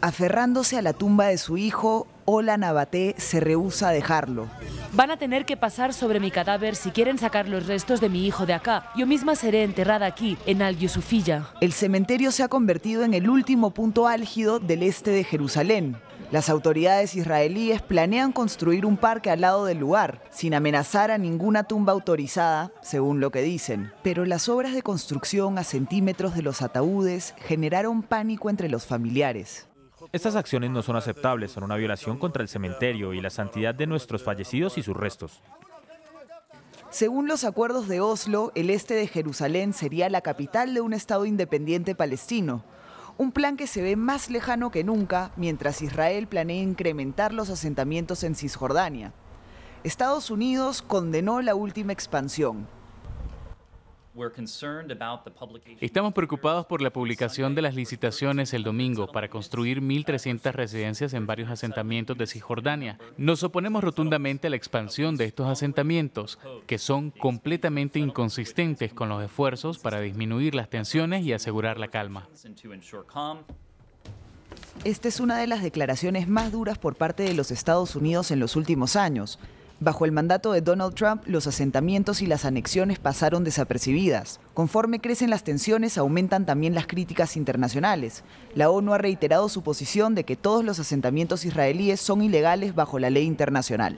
Aferrándose a la tumba de su hijo, Ola Nabaté se rehúsa a dejarlo. Van a tener que pasar sobre mi cadáver si quieren sacar los restos de mi hijo de acá. Yo misma seré enterrada aquí, en Al-Yusufilla. El cementerio se ha convertido en el último punto álgido del este de Jerusalén. Las autoridades israelíes planean construir un parque al lado del lugar, sin amenazar a ninguna tumba autorizada, según lo que dicen. Pero las obras de construcción a centímetros de los ataúdes generaron pánico entre los familiares. Estas acciones no son aceptables, son una violación contra el cementerio y la santidad de nuestros fallecidos y sus restos. Según los acuerdos de Oslo, el este de Jerusalén sería la capital de un Estado independiente palestino, un plan que se ve más lejano que nunca mientras Israel planea incrementar los asentamientos en Cisjordania. Estados Unidos condenó la última expansión. Estamos preocupados por la publicación de las licitaciones el domingo para construir 1.300 residencias en varios asentamientos de Cisjordania. Nos oponemos rotundamente a la expansión de estos asentamientos, que son completamente inconsistentes con los esfuerzos para disminuir las tensiones y asegurar la calma. Esta es una de las declaraciones más duras por parte de los Estados Unidos en los últimos años. Bajo el mandato de Donald Trump, los asentamientos y las anexiones pasaron desapercibidas. Conforme crecen las tensiones, aumentan también las críticas internacionales. La ONU ha reiterado su posición de que todos los asentamientos israelíes son ilegales bajo la ley internacional.